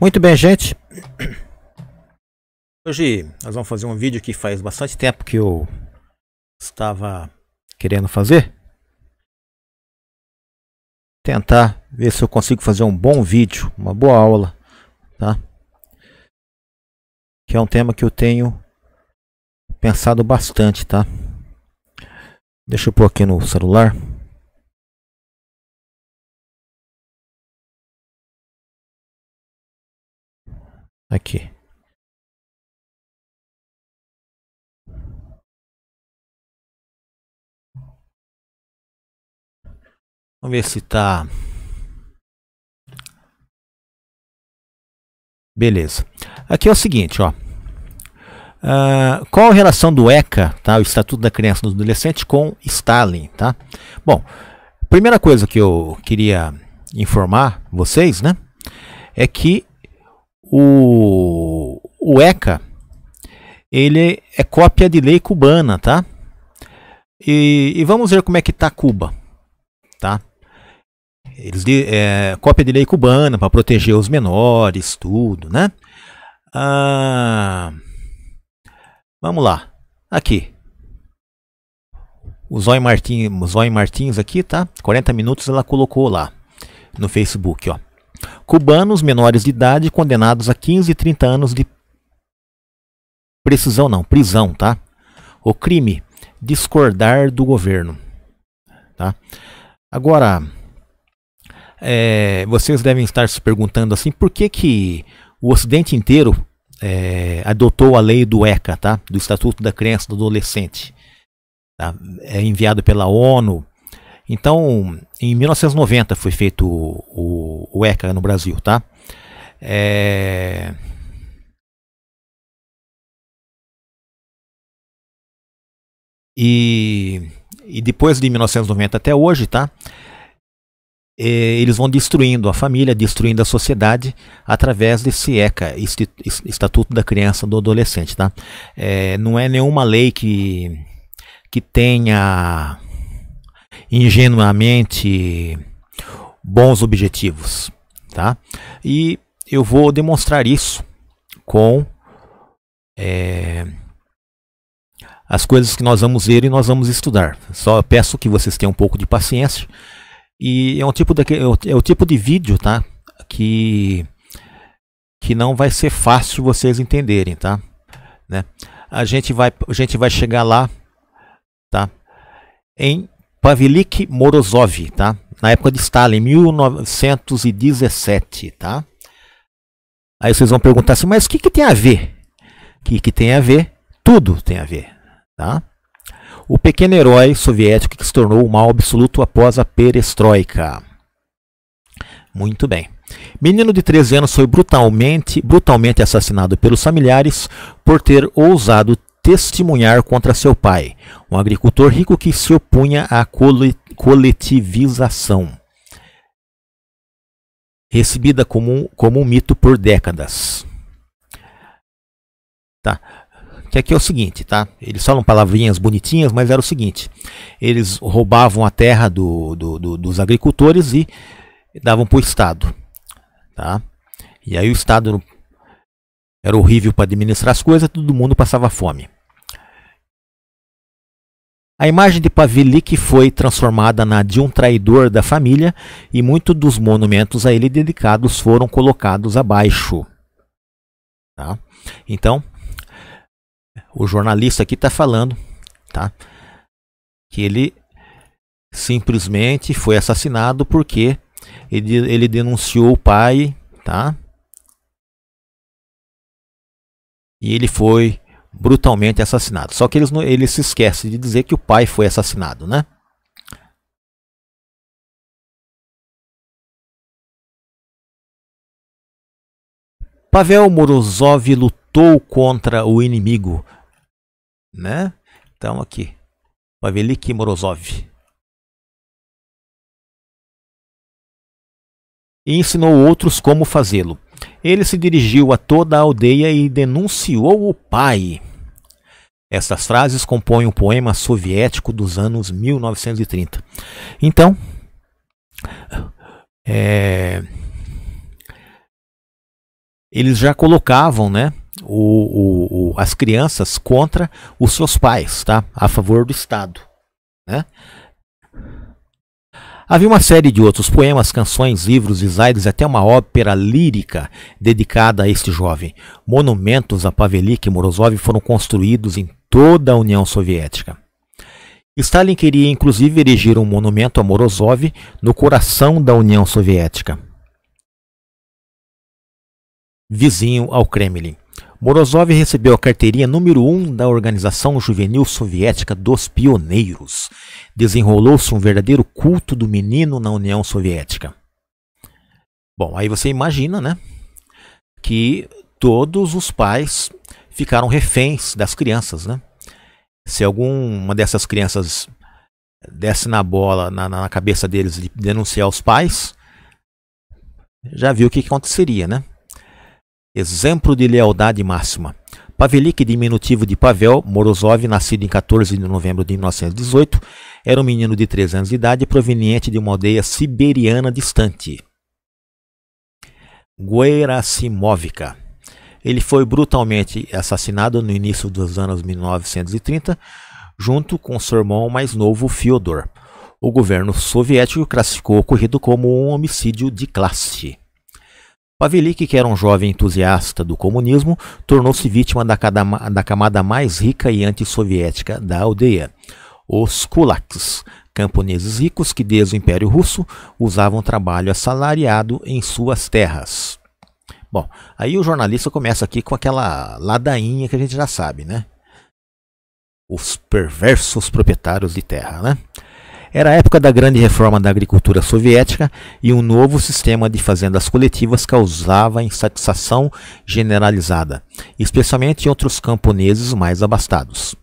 Muito bem, gente. Hoje nós vamos fazer um vídeo que faz bastante tempo que eu estava querendo fazer. Tentar ver se eu consigo fazer um bom vídeo, uma boa aula, tá? Que é um tema que eu tenho pensado bastante, tá? Deixa eu pôr aqui no celular. Aqui. Vamos ver se tá. Beleza. Aqui é o seguinte, ó. Uh, qual a relação do ECA, tá, o Estatuto da Criança e do Adolescente, com Stalin, tá? Bom, primeira coisa que eu queria informar vocês, né, é que o, o ECA ele é cópia de lei cubana, tá? E, e vamos ver como é que está Cuba, tá? Eles é, cópia de lei cubana para proteger os menores, tudo, né? Ah, vamos lá, aqui. O Zóio Martins, Martins aqui, tá? 40 minutos ela colocou lá no Facebook, ó. Cubanos menores de idade condenados a 15 e 30 anos de precisão não, prisão, tá? O crime discordar do governo, tá? Agora, é, vocês devem estar se perguntando assim, por que que o Ocidente inteiro é, adotou a lei do ECA, tá? Do Estatuto da Criança e do Adolescente, tá? é enviado pela ONU então, em 1990 foi feito o, o, ECA no Brasil, tá? É... E, e depois de 1990 até hoje, tá? É, eles vão destruindo a família, destruindo a sociedade através desse ECA, Estatuto da Criança e do Adolescente. Tá? É, não é nenhuma lei que, que tenha ingenuamente bons objetivos, tá? E eu vou demonstrar isso com é, as coisas que nós vamos ver e nós vamos estudar. Só peço que vocês tenham um pouco de paciência. E é um tipo de, é, é o tipo de vídeo, tá? Que que não vai ser fácil vocês entenderem, tá? Né? A gente vai a gente vai chegar lá, tá? Em Pavlik Morozov, tá? Na época de Stalin, 1917, tá? Aí vocês vão perguntar assim, mas o que, que tem a ver? O que, que tem a ver? Tudo tem a ver, tá? O pequeno herói soviético que se tornou o mal absoluto após a perestroika. Muito bem. Menino de 13 anos foi brutalmente, brutalmente assassinado pelos familiares por ter ousado testemunhar contra seu pai, um agricultor rico que se opunha à coletivização, recebida como, como um mito por décadas. Tá? Que aqui é o seguinte, tá? Eles falam palavrinhas bonitinhas, mas era o seguinte: eles roubavam a terra do, do, do, dos agricultores e davam para o Estado, tá? E aí o Estado era horrível para administrar as coisas, todo mundo passava fome. A imagem de Pavlik foi transformada na de um traidor da família e muitos dos monumentos a ele dedicados foram colocados abaixo. Tá? Então, o jornalista aqui está falando tá? que ele simplesmente foi assassinado porque ele, ele denunciou o pai tá? e ele foi brutalmente assassinado. Só que eles, ele se esquece de dizer que o pai foi assassinado, né? Pavel Morozov lutou contra o inimigo, né? Então aqui, Pavelik Morozov. E ensinou outros como fazê-lo. Ele se dirigiu a toda a aldeia e denunciou o pai. Essas frases compõem o um poema soviético dos anos 1930. Então, é, eles já colocavam né, o, o, o, as crianças contra os seus pais, tá? a favor do Estado. Né? Havia uma série de outros poemas, canções, livros, designs e até uma ópera lírica dedicada a este jovem. Monumentos a Pavelik e Morozov foram construídos em toda a União Soviética. Stalin queria inclusive erigir um monumento a Morozov no coração da União Soviética, vizinho ao Kremlin. Morozov recebeu a carteirinha número 1 um da Organização Juvenil Soviética dos Pioneiros. Desenrolou-se um verdadeiro culto do menino na União Soviética. Bom, aí você imagina, né? Que todos os pais ficaram reféns das crianças, né? Se alguma dessas crianças desce na bola, na, na cabeça deles de denunciar os pais, já viu o que aconteceria, né? Exemplo de lealdade máxima. Pavelik, diminutivo de Pavel Morozov, nascido em 14 de novembro de 1918, era um menino de 3 anos de idade proveniente de uma aldeia siberiana distante. Guerasimovka. Ele foi brutalmente assassinado no início dos anos 1930, junto com seu irmão mais novo, Fyodor. O governo soviético classificou o ocorrido como um homicídio de classe. Pavelic, que era um jovem entusiasta do comunismo, tornou-se vítima da, da camada mais rica e antissoviética da aldeia, os kulaks, camponeses ricos que desde o Império Russo usavam trabalho assalariado em suas terras. Bom, aí o jornalista começa aqui com aquela ladainha que a gente já sabe, né? Os perversos proprietários de terra, né? Era a época da grande reforma da agricultura soviética e um novo sistema de fazendas coletivas causava insatisfação generalizada, especialmente em outros camponeses mais abastados.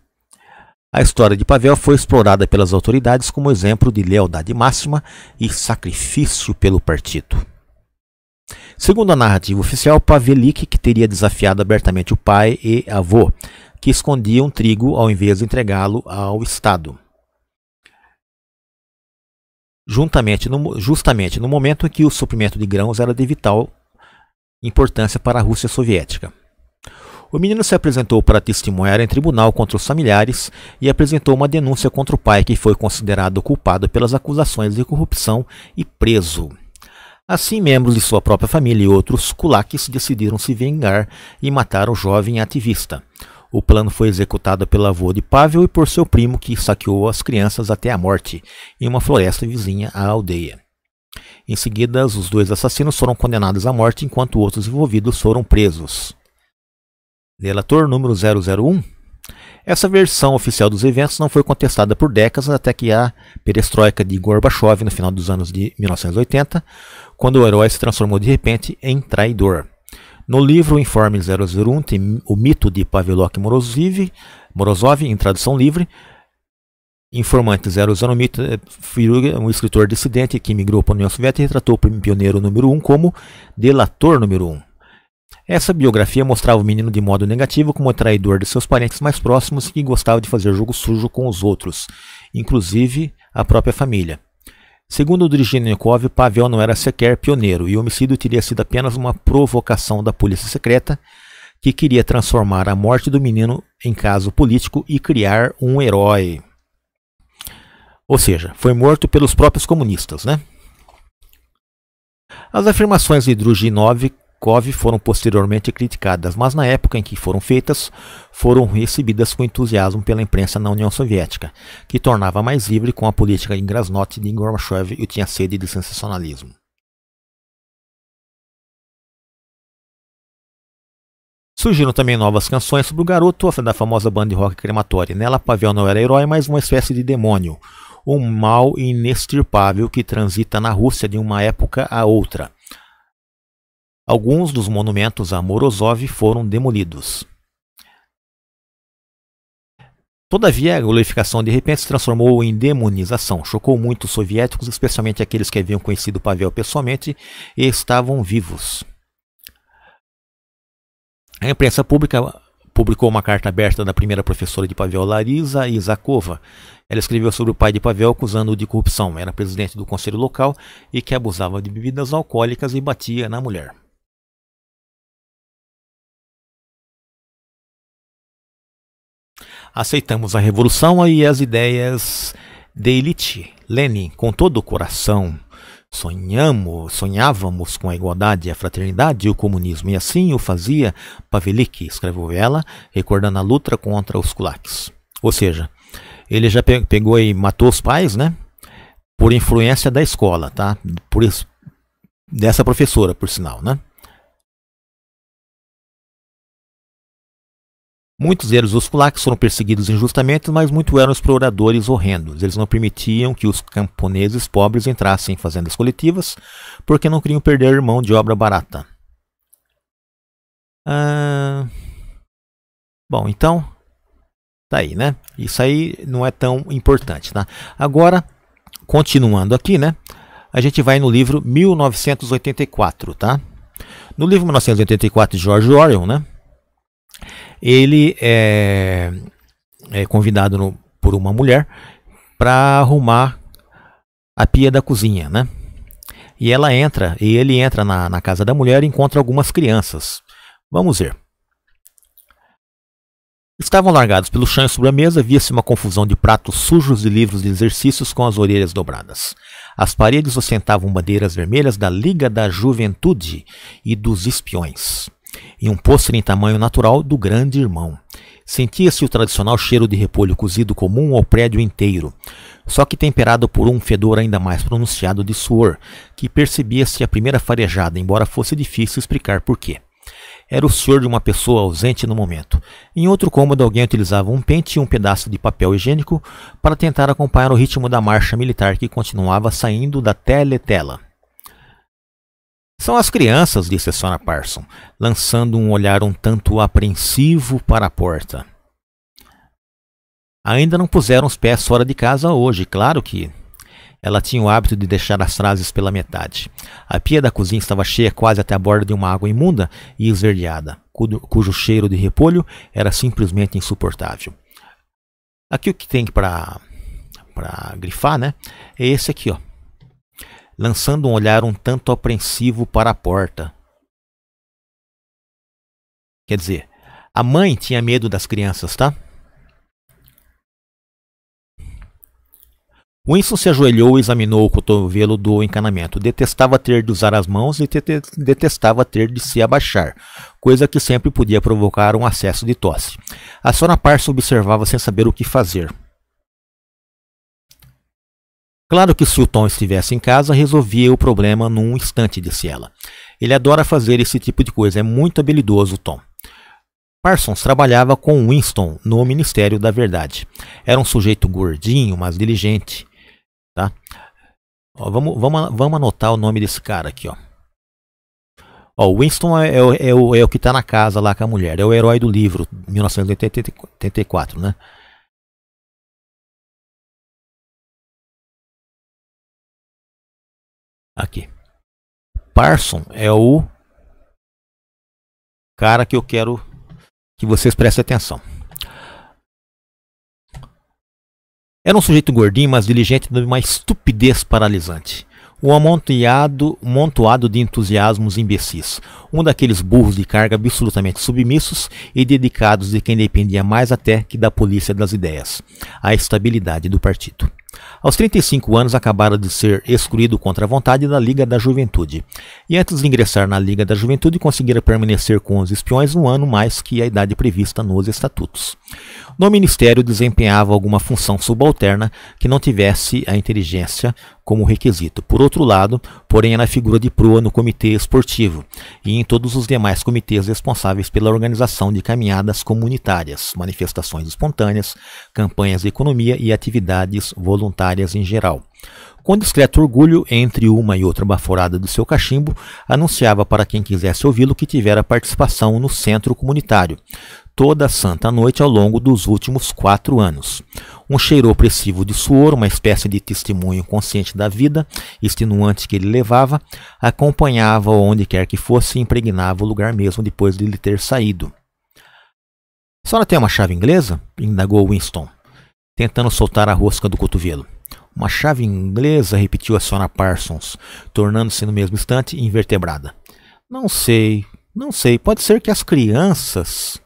A história de Pavel foi explorada pelas autoridades como exemplo de lealdade máxima e sacrifício pelo partido. Segundo a narrativa oficial, Pavelik que teria desafiado abertamente o pai e avô, que escondiam trigo ao invés de entregá-lo ao Estado juntamente no, justamente no momento em que o suprimento de grãos era de vital importância para a Rússia soviética. O menino se apresentou para testemunhar em tribunal contra os familiares e apresentou uma denúncia contra o pai, que foi considerado culpado pelas acusações de corrupção e preso. Assim, membros de sua própria família e outros kulaks decidiram se vingar e matar o jovem ativista. O plano foi executado pela avô de Pavel e por seu primo, que saqueou as crianças até a morte, em uma floresta vizinha à aldeia. Em seguida, os dois assassinos foram condenados à morte, enquanto outros envolvidos foram presos. Delator número 001 Essa versão oficial dos eventos não foi contestada por décadas até que a perestroika de Gorbachev no final dos anos de 1980, quando o herói se transformou de repente em traidor. No livro Informe 001, tem o mito de Pavlok Morozov, Morozov, em tradução livre, Informante 001, Mito, é um escritor dissidente que migrou para a União Soviética, retratou o pioneiro número 1 um como delator número 1. Um. Essa biografia mostrava o menino de modo negativo como traidor de seus parentes mais próximos e que gostava de fazer jogo sujo com os outros, inclusive a própria família. Segundo Drigenikov, Pavel não era sequer pioneiro e o homicídio teria sido apenas uma provocação da polícia secreta que queria transformar a morte do menino em caso político e criar um herói. Ou seja, foi morto pelos próprios comunistas, né? As afirmações de Druzhinov Chekhov foram posteriormente criticadas, mas na época em que foram feitas, foram recebidas com entusiasmo pela imprensa na União Soviética, que tornava mais livre com a política de Grasnost de Gorbachev e tinha sede de sensacionalismo. Surgiram também novas canções sobre o garoto da famosa banda de rock crematória. Nela, Pavel não era herói, mas uma espécie de demônio. Um mal inextirpável que transita na Rússia de uma época a outra. Alguns dos monumentos a Morozov foram demolidos. Todavia, a glorificação de repente se transformou em demonização. Chocou muito os soviéticos, especialmente aqueles que haviam conhecido Pavel pessoalmente e estavam vivos. A imprensa pública publicou uma carta aberta da primeira professora de Pavel, Larisa Isakova. Ela escreveu sobre o pai de Pavel acusando-o de corrupção. Era presidente do conselho local e que abusava de bebidas alcoólicas e batia na mulher. Aceitamos a revolução e as ideias de elite. Lenin, com todo o coração, Sonhamos, sonhávamos com a igualdade, a fraternidade e o comunismo, e assim o fazia Pavelic, escreveu ela, recordando a luta contra os kulaks. Ou seja, ele já pegou e matou os pais, né? Por influência da escola, tá? Por isso, dessa professora, por sinal, né? Muitos eram os kulaks, foram perseguidos injustamente, mas muitos eram exploradores horrendos. Eles não permitiam que os camponeses pobres entrassem em fazendas coletivas, porque não queriam perder mão de obra barata. Ah, bom, então, tá aí, né? Isso aí não é tão importante, tá? Agora, continuando aqui, né? A gente vai no livro 1984, tá? No livro 1984 de George Orwell, né? Ele é, é convidado no, por uma mulher para arrumar a pia da cozinha, né? E ela entra, e ele entra na, na casa da mulher e encontra algumas crianças. Vamos ver. Estavam largados pelo chão sobre a mesa, via-se uma confusão de pratos sujos e livros de exercícios com as orelhas dobradas. As paredes ostentavam bandeiras vermelhas da Liga da Juventude e dos Espiões. Em um pôster em tamanho natural do grande irmão. Sentia-se o tradicional cheiro de repolho cozido comum ao prédio inteiro, só que temperado por um fedor ainda mais pronunciado de suor, que percebia-se a primeira farejada, embora fosse difícil explicar por quê. Era o suor de uma pessoa ausente no momento. Em outro cômodo, alguém utilizava um pente e um pedaço de papel higiênico para tentar acompanhar o ritmo da marcha militar que continuava saindo da teletela. São as crianças, disse Sona Parson, lançando um olhar um tanto apreensivo para a porta. Ainda não puseram os pés fora de casa hoje, claro que. Ela tinha o hábito de deixar as frases pela metade. A pia da cozinha estava cheia quase até a borda de uma água imunda e esverdeada, cujo cheiro de repolho era simplesmente insuportável. Aqui o que tem para grifar, né? É esse aqui, ó lançando um olhar um tanto apreensivo para a porta. Quer dizer, a mãe tinha medo das crianças, tá? Winston se ajoelhou e examinou o cotovelo do encanamento. Detestava ter de usar as mãos e detestava ter de se abaixar, coisa que sempre podia provocar um acesso de tosse. A senhora Parsa observava sem saber o que fazer. Claro que se o Tom estivesse em casa, resolvia o problema num instante, disse ela. Ele adora fazer esse tipo de coisa, é muito habilidoso o Tom. Parsons trabalhava com Winston no Ministério da Verdade. Era um sujeito gordinho, mas diligente. Tá? Ó, vamos, vamos, vamos anotar o nome desse cara aqui. Ó. Ó, o Winston é, é, é, o, é o que está na casa lá com a mulher. É o herói do livro, 1984, né? aqui. Parson é o cara que eu quero que vocês prestem atenção. Era é um sujeito gordinho, mas diligente de uma estupidez paralisante um amontoado, um de entusiasmos imbecis, um daqueles burros de carga absolutamente submissos e dedicados de quem dependia mais até que da polícia das ideias, a estabilidade do partido. Aos 35 anos acabara de ser excluído contra a vontade da Liga da Juventude. E antes de ingressar na Liga da Juventude, conseguira permanecer com os espiões um ano mais que a idade prevista nos estatutos. No ministério desempenhava alguma função subalterna que não tivesse a inteligência como requisito. Por outro lado, porém, é na figura de proa no comitê esportivo e em todos os demais comitês responsáveis pela organização de caminhadas comunitárias, manifestações espontâneas, campanhas de economia e atividades voluntárias em geral. Com discreto orgulho, entre uma e outra baforada do seu cachimbo, anunciava para quem quisesse ouvi-lo que tivera participação no centro comunitário toda a santa noite ao longo dos últimos quatro anos. Um cheiro opressivo de suor, uma espécie de testemunho consciente da vida, extenuante que ele levava, acompanhava onde quer que fosse e impregnava o lugar mesmo depois de ele ter saído. A senhora tem uma chave inglesa? indagou Winston, tentando soltar a rosca do cotovelo. Uma chave inglesa, repetiu a senhora Parsons, tornando-se no mesmo instante invertebrada. Não sei, não sei, pode ser que as crianças.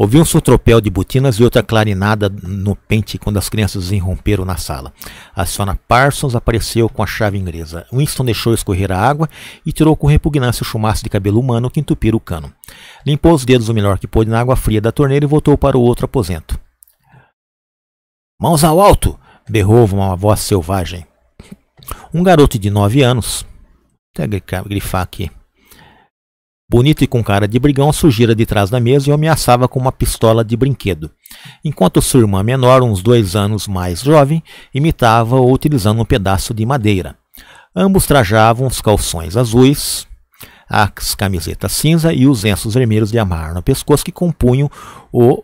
Ouvi um tropel de botinas e outra clarinada no pente quando as crianças irromperam na sala. A senhora Parsons apareceu com a chave inglesa. Winston deixou escorrer a água e tirou com repugnância o chumaço de cabelo humano que entupira o cano. Limpou os dedos o melhor que pôde na água fria da torneira e voltou para o outro aposento. Mãos ao alto! berrou uma voz selvagem. Um garoto de nove anos. até grifar aqui Bonito e com cara de brigão, surgira de trás da mesa e ameaçava com uma pistola de brinquedo, enquanto sua irmã menor, uns dois anos mais jovem, imitava-o utilizando um pedaço de madeira. Ambos trajavam os calções azuis, as camisetas cinza e os lenços vermelhos de amar no pescoço que compunham o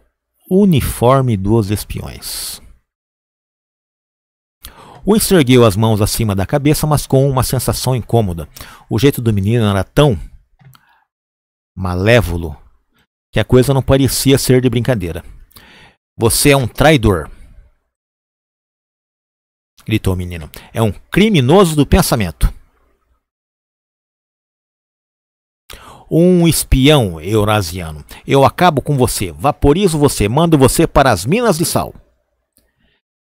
uniforme dos espiões. Winston ergueu as mãos acima da cabeça, mas com uma sensação incômoda. O jeito do menino era tão malévolo, que a coisa não parecia ser de brincadeira. Você é um traidor, gritou o menino. É um criminoso do pensamento. Um espião eurasiano. Eu acabo com você, vaporizo você, mando você para as minas de sal.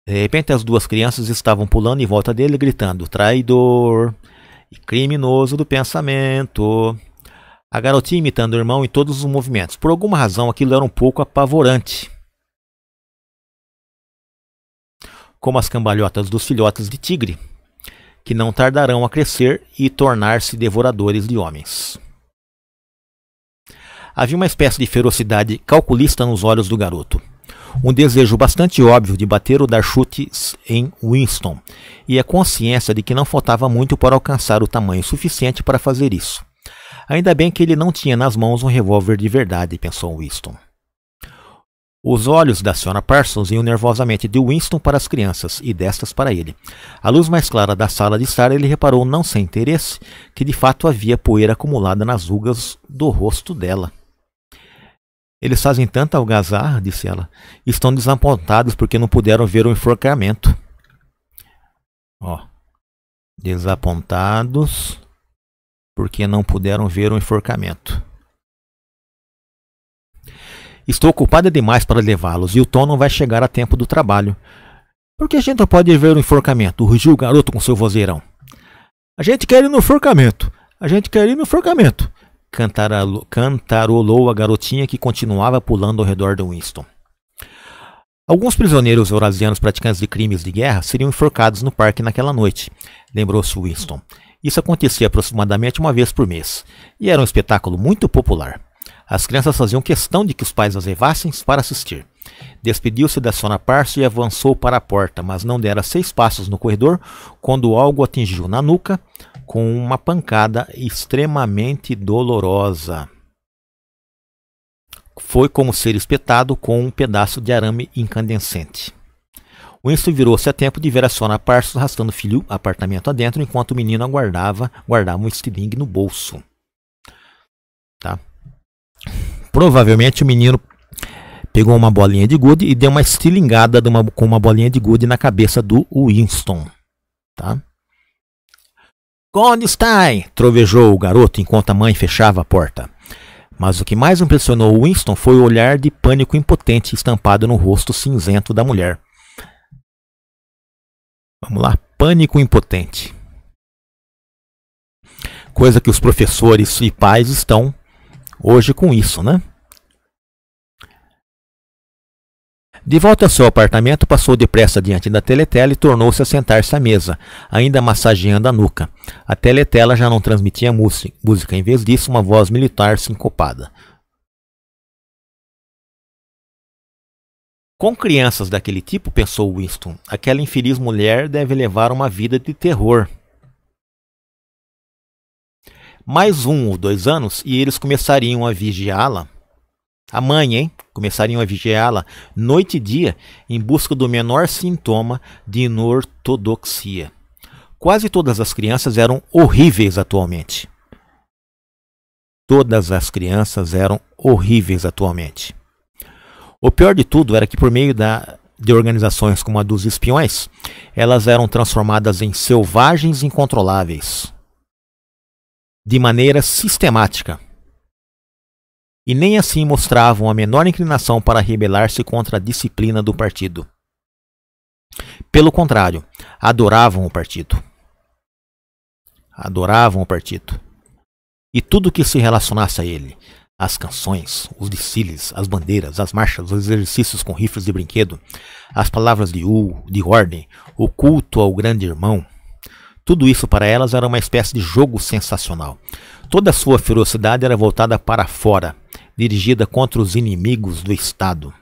De repente, as duas crianças estavam pulando em volta dele, gritando: traidor e criminoso do pensamento. A garotinha imitando o irmão em todos os movimentos. Por alguma razão, aquilo era um pouco apavorante. Como as cambalhotas dos filhotes de tigre, que não tardarão a crescer e tornar-se devoradores de homens. Havia uma espécie de ferocidade calculista nos olhos do garoto. Um desejo bastante óbvio de bater ou dar chutes em Winston, e a consciência de que não faltava muito para alcançar o tamanho suficiente para fazer isso. Ainda bem que ele não tinha nas mãos um revólver de verdade, pensou Winston. Os olhos da Sra. Parsons iam nervosamente de Winston para as crianças e destas para ele. A luz mais clara da sala de estar, ele reparou, não sem interesse, que de fato havia poeira acumulada nas rugas do rosto dela. Eles fazem tanta algazarra, disse ela. Estão desapontados porque não puderam ver o enforcamento. Ó. Desapontados porque não puderam ver o enforcamento. Estou ocupada demais para levá-los e o Tom não vai chegar a tempo do trabalho. Por que a gente não pode ver o enforcamento? rugiu o garoto com seu vozeirão. A gente quer ir no enforcamento! A gente quer ir no enforcamento! cantarolou a garotinha que continuava pulando ao redor de Winston. Alguns prisioneiros eurasianos praticantes de crimes de guerra seriam enforcados no parque naquela noite, lembrou-se Winston. Isso acontecia aproximadamente uma vez por mês e era um espetáculo muito popular. As crianças faziam questão de que os pais as levassem para assistir. Despediu-se da Sona Parso e avançou para a porta, mas não dera seis passos no corredor quando algo atingiu na nuca com uma pancada extremamente dolorosa. Foi como ser espetado com um pedaço de arame incandescente. Winston virou-se a tempo de ver a Sona Parsons arrastando o filho apartamento adentro enquanto o menino aguardava, guardava um estilingue no bolso. Tá? Provavelmente o menino pegou uma bolinha de gude e deu uma estilingada de uma, com uma bolinha de gude na cabeça do Winston. Tá? Goldstein! trovejou o garoto enquanto a mãe fechava a porta. Mas o que mais impressionou Winston foi o olhar de pânico impotente estampado no rosto cinzento da mulher. Vamos lá, pânico impotente. Coisa que os professores e pais estão hoje com isso, né? De volta ao seu apartamento, passou depressa diante da teletela e tornou-se a sentar-se à mesa, ainda massageando a nuca. A teletela já não transmitia música, em vez disso, uma voz militar sincopada. Com crianças daquele tipo, pensou Winston, aquela infeliz mulher deve levar uma vida de terror. Mais um ou dois anos e eles começariam a vigiá-la. A mãe, hein? Começariam a vigiá-la noite e dia em busca do menor sintoma de inortodoxia. Quase todas as crianças eram horríveis atualmente. Todas as crianças eram horríveis atualmente. O pior de tudo era que por meio da, de organizações como a dos espiões, elas eram transformadas em selvagens incontroláveis de maneira sistemática. E nem assim mostravam a menor inclinação para rebelar-se contra a disciplina do partido. Pelo contrário, adoravam o partido. Adoravam o partido. E tudo que se relacionasse a ele, as canções, os desfiles, as bandeiras, as marchas, os exercícios com rifles de brinquedo, as palavras de U, de ordem, o culto ao grande irmão. Tudo isso para elas era uma espécie de jogo sensacional. Toda a sua ferocidade era voltada para fora, dirigida contra os inimigos do Estado.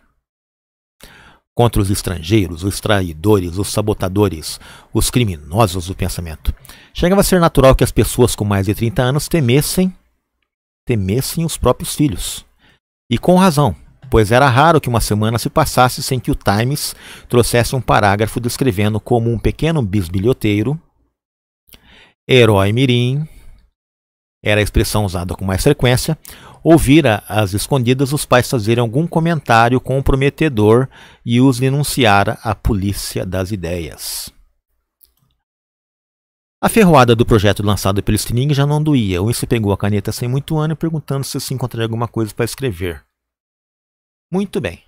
Contra os estrangeiros, os traidores, os sabotadores, os criminosos do pensamento. Chegava a ser natural que as pessoas com mais de 30 anos temessem temessem os próprios filhos. E com razão, pois era raro que uma semana se passasse sem que o Times trouxesse um parágrafo descrevendo como um pequeno bisbilhoteiro, herói mirim, era a expressão usada com mais frequência, ouvira às escondidas os pais fazerem algum comentário comprometedor e os denunciara à polícia das ideias. A ferroada do projeto lançado pelo Sting já não doía. Winston pegou a caneta sem muito ânimo, perguntando se se encontraria alguma coisa para escrever. Muito bem.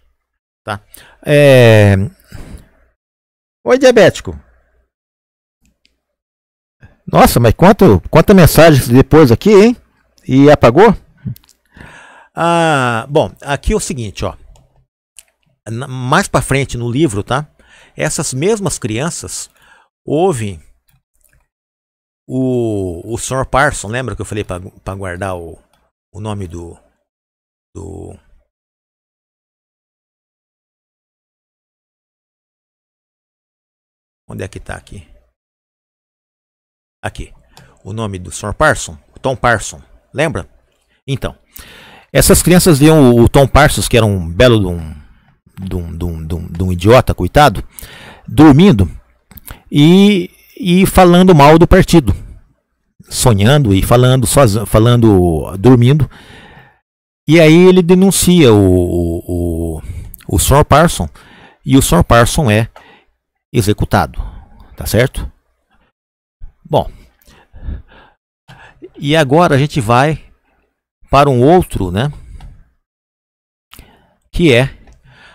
Tá. É... Oi, diabético. Nossa, mas quanto, quanta mensagem depois aqui, hein? E apagou? Ah, bom, aqui é o seguinte, ó. Mais para frente no livro, tá? Essas mesmas crianças ouvem o, o Sr. Parson, lembra que eu falei para guardar o, o nome do, do. Onde é que tá aqui? Aqui. O nome do Sr. Parson, Tom Parson, lembra? Então, essas crianças viam o Tom Parsons, que era um belo de um, de um, de um, de um idiota, coitado, dormindo. E e falando mal do partido, sonhando e falando, sozinho, falando, dormindo. E aí ele denuncia o, o, o, o Sr. Parson e o Sr. Parson é executado, tá certo? Bom, e agora a gente vai para um outro, né? Que é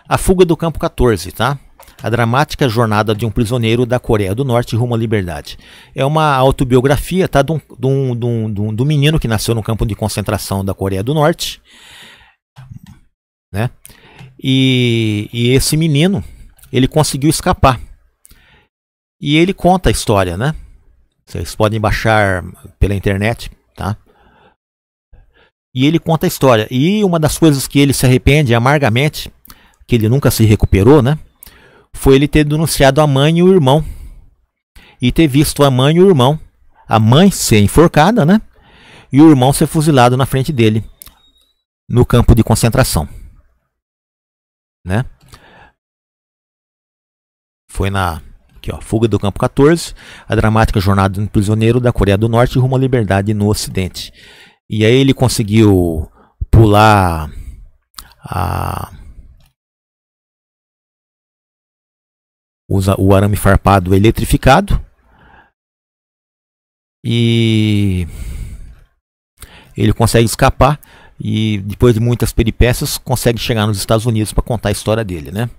a fuga do campo 14, tá? A Dramática Jornada de um Prisioneiro da Coreia do Norte rumo à Liberdade. É uma autobiografia tá, do, do, do, menino que nasceu no campo de concentração da Coreia do Norte. Né? E, e esse menino, ele conseguiu escapar. E ele conta a história, né? Vocês podem baixar pela internet, tá? E ele conta a história. E uma das coisas que ele se arrepende amargamente, que ele nunca se recuperou, né? foi ele ter denunciado a mãe e o irmão. E ter visto a mãe e o irmão. A mãe ser enforcada, né? E o irmão ser fuzilado na frente dele no campo de concentração. Né? Foi na aqui, ó, fuga do campo 14, a dramática jornada de um prisioneiro da Coreia do Norte rumo à liberdade no Ocidente. E aí ele conseguiu pular a usa o arame farpado eletrificado. E ele consegue escapar e depois de muitas peripécias consegue chegar nos Estados Unidos para contar a história dele, né?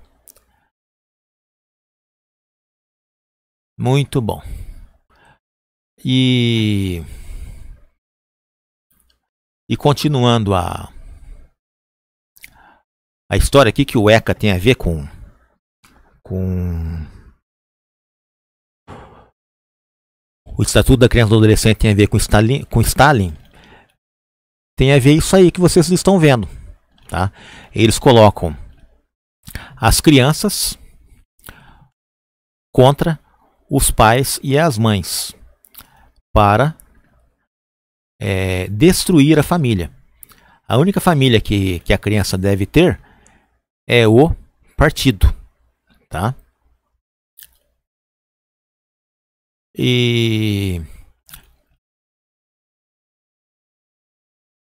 Muito bom. E e continuando a a história aqui que o ECA tem a ver com com o Estatuto da Criança e do Adolescente tem a ver com Stalin, com Stalin, tem a ver isso aí que vocês estão vendo. Tá? Eles colocam as crianças contra os pais e as mães para é, destruir a família. A única família que, que a criança deve ter é o partido tá? E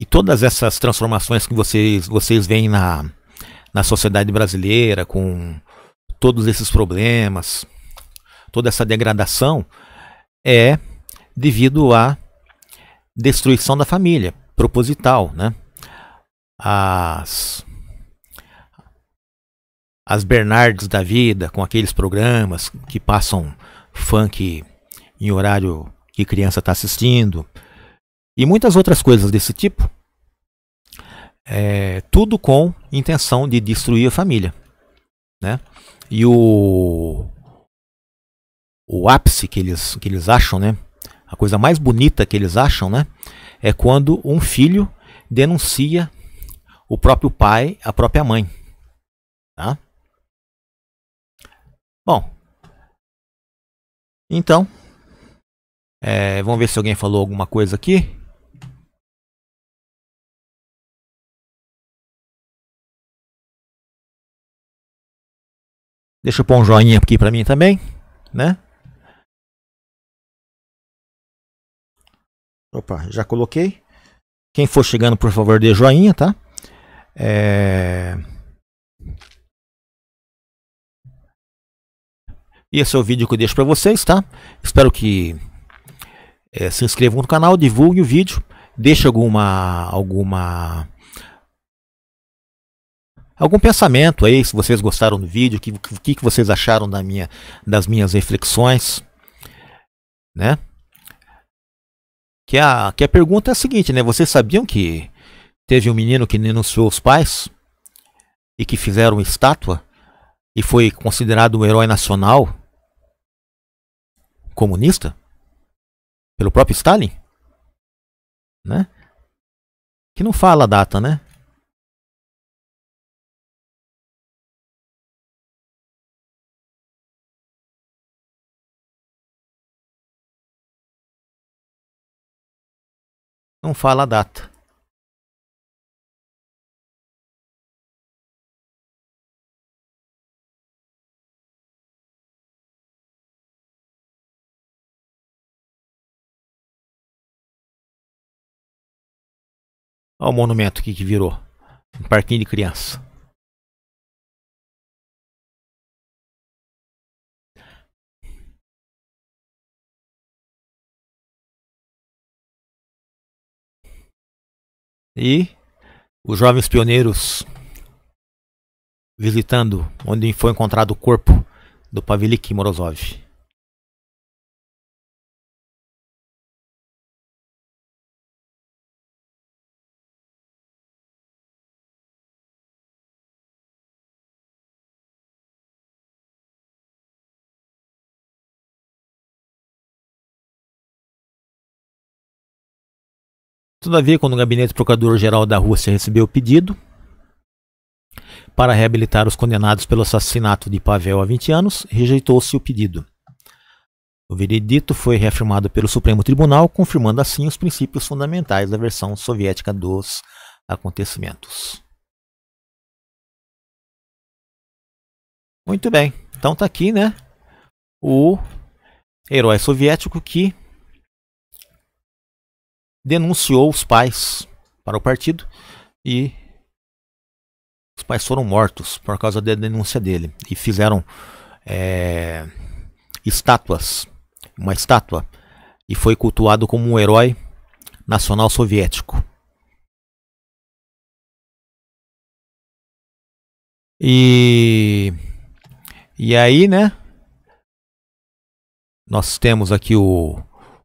e todas essas transformações que vocês vocês veem na na sociedade brasileira com todos esses problemas, toda essa degradação é devido à destruição da família proposital, né? As as Bernardes da vida, com aqueles programas que passam funk em horário que criança está assistindo, e muitas outras coisas desse tipo. É, tudo com intenção de destruir a família. Né? E o, o ápice que eles, que eles acham, né? a coisa mais bonita que eles acham, né? é quando um filho denuncia o próprio pai, a própria mãe. Tá? Bom. Então. É, vamos ver se alguém falou alguma coisa aqui. Deixa eu pôr um joinha aqui para mim também, né? Opa, já coloquei. Quem for chegando, por favor, dê joinha, tá? É... E esse é o vídeo que eu deixo para vocês, tá? Espero que é, se inscrevam no canal, divulguem o vídeo, deixe alguma alguma algum pensamento aí, se vocês gostaram do vídeo, o que, que, que vocês acharam da minha, das minhas reflexões, né? Que a, que a pergunta é a seguinte, né? Vocês sabiam que teve um menino que denunciou os pais e que fizeram estátua e foi considerado um herói nacional comunista? Pelo próprio Stalin? Né? Que não fala a data, né? Não fala a data. Olha o monumento aqui que virou. Um parquinho de criança. E os jovens pioneiros visitando onde foi encontrado o corpo do Pavlik Morozov. todavia, quando o gabinete procurador-geral da Rússia recebeu o pedido para reabilitar os condenados pelo assassinato de Pavel há 20 anos, rejeitou-se o pedido. O veredito foi reafirmado pelo Supremo Tribunal, confirmando assim os princípios fundamentais da versão soviética dos acontecimentos. Muito bem, então tá aqui, né? O herói soviético que denunciou os pais para o partido e os pais foram mortos por causa da denúncia dele e fizeram é, estátuas, uma estátua e foi cultuado como um herói nacional soviético. E e aí, né? Nós temos aqui o,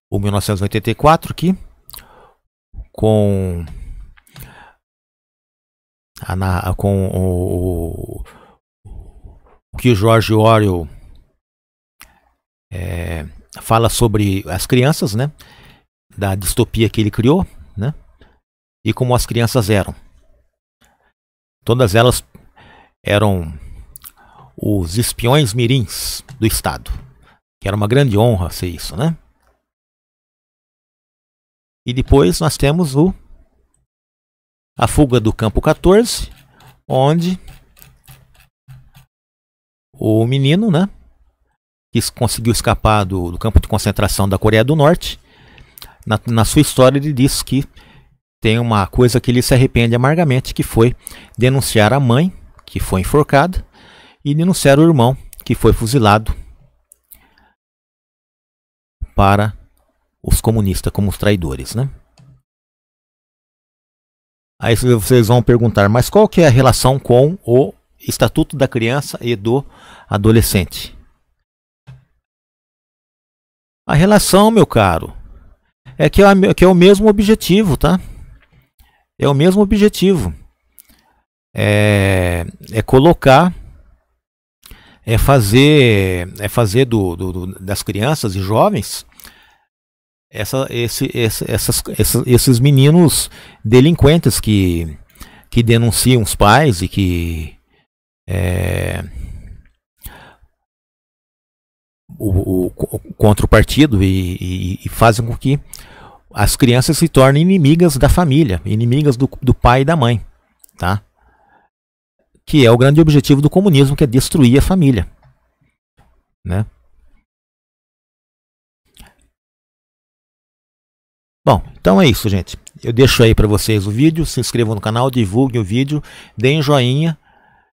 o 1984 aqui com a, com o, o, que o Jorge Orwell é, fala sobre as crianças, né? Da distopia que ele criou, né? E como as crianças eram. Todas elas eram os espiões mirins do Estado. Que era uma grande honra ser isso, né? E depois nós temos o a fuga do campo 14, onde o menino, né, que conseguiu escapar do, do campo de concentração da Coreia do Norte, na, na sua história ele diz que tem uma coisa que ele se arrepende amargamente, que foi denunciar a mãe, que foi enforcada, e denunciar o irmão, que foi fuzilado para os comunistas como os traidores, né? Aí vocês vão perguntar, mas qual que é a relação com o Estatuto da Criança e do Adolescente? A relação, meu caro, é que é, é o mesmo objetivo, tá? É o mesmo objetivo. É, é colocar, é fazer, é fazer do, do, do, das crianças e jovens essa, esse, esse, essas, esses meninos delinquentes que, que denunciam os pais e que é, o, o, contra o partido e, e, e, fazem com que as crianças se tornem inimigas da família, inimigas do, do pai e da mãe, tá? Que é o grande objetivo do comunismo, que é destruir a família, né? Bom, então é isso, gente. Eu deixo aí para vocês o vídeo, se inscrevam no canal, divulguem o vídeo, deem joinha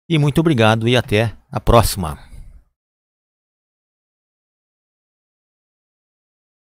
e muito obrigado e até a próxima.